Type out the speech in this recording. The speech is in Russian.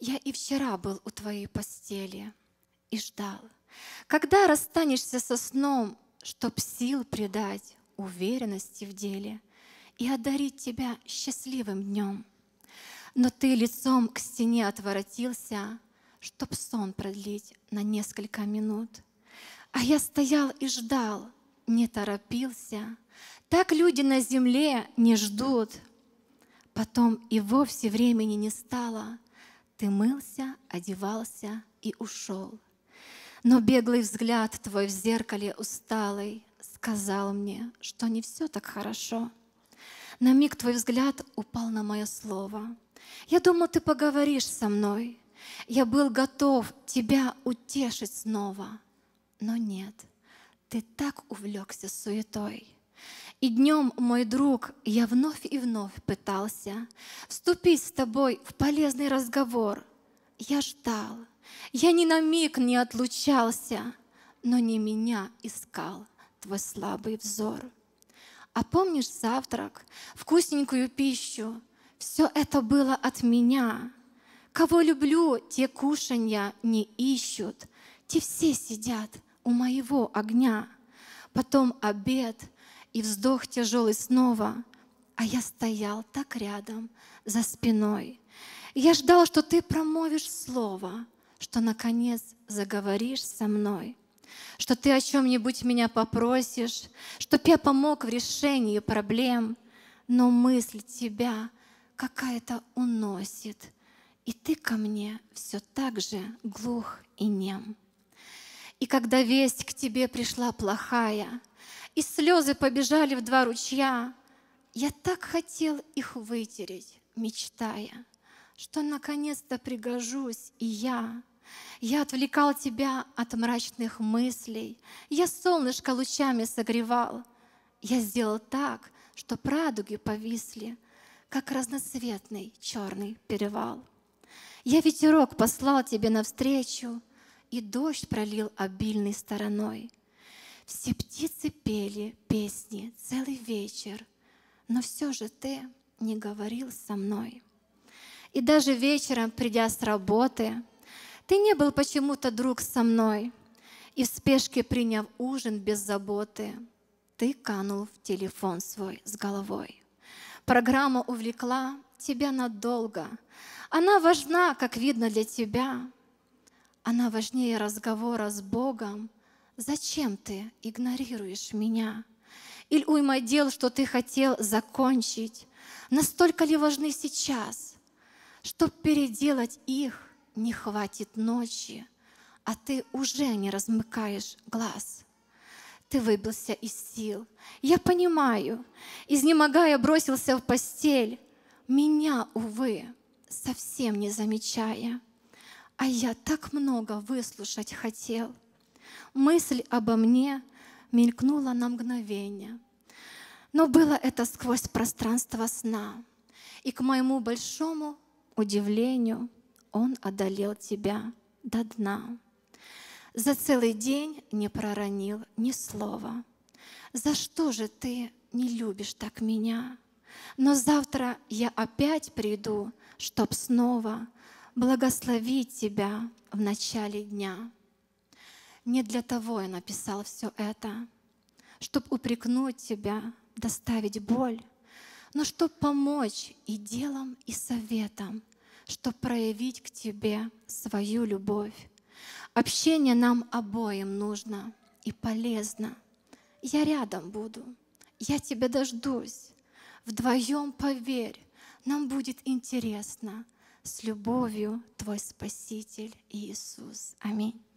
Я и вчера был у твоей постели и ждал. Когда расстанешься со сном, чтоб сил придать уверенности в деле и одарить тебя счастливым днем. Но ты лицом к стене отворотился, чтоб сон продлить на несколько минут. А я стоял и ждал, не торопился. Так люди на земле не ждут. Потом и вовсе времени не стало — ты мылся, одевался и ушел. Но беглый взгляд твой в зеркале усталый сказал мне, что не все так хорошо. На миг твой взгляд упал на мое слово. Я думал, ты поговоришь со мной. Я был готов тебя утешить снова. Но нет, ты так увлекся суетой. И днем, мой друг, я вновь и вновь пытался вступить с тобой в полезный разговор. Я ждал, я ни на миг не отлучался, но не меня искал твой слабый взор. А помнишь завтрак, вкусненькую пищу? Все это было от меня. Кого люблю, те кушанья не ищут. Те все сидят у моего огня. Потом обед — и вздох тяжелый снова. А я стоял так рядом, за спиной. я ждал, что ты промовишь слово, что наконец заговоришь со мной, что ты о чем-нибудь меня попросишь, чтоб я помог в решении проблем. Но мысль тебя какая-то уносит, и ты ко мне все так же глух и нем. И когда весть к тебе пришла плохая, и слезы побежали в два ручья. Я так хотел их вытереть, мечтая, что наконец-то пригожусь и я. Я отвлекал тебя от мрачных мыслей, я солнышко лучами согревал. Я сделал так, что радуги повисли, как разноцветный черный перевал. Я ветерок послал тебе навстречу, и дождь пролил обильной стороной. Все птицы пели песни целый вечер, но все же ты не говорил со мной. И даже вечером, придя с работы, ты не был почему-то друг со мной. И в спешке, приняв ужин без заботы, ты канул в телефон свой с головой. Программа увлекла тебя надолго. Она важна, как видно для тебя. Она важнее разговора с Богом, зачем ты игнорируешь меня? Или уйма дел, что ты хотел закончить? Настолько ли важны сейчас, чтоб переделать их не хватит ночи, а ты уже не размыкаешь глаз? Ты выбился из сил. Я понимаю, изнемогая бросился в постель. Меня, увы, совсем не замечая. А я так много выслушать хотел — Мысль обо мне мелькнула на мгновение. Но было это сквозь пространство сна. И к моему большому удивлению он одолел тебя до дна. За целый день не проронил ни слова. За что же ты не любишь так меня? Но завтра я опять приду, чтоб снова благословить тебя в начале дня. Не для того я написал все это, чтобы упрекнуть тебя, доставить боль, но чтобы помочь и делом, и советом, чтобы проявить к тебе свою любовь. Общение нам обоим нужно и полезно. Я рядом буду, я тебя дождусь. Вдвоем поверь, нам будет интересно. С любовью, Твой Спаситель Иисус. Аминь.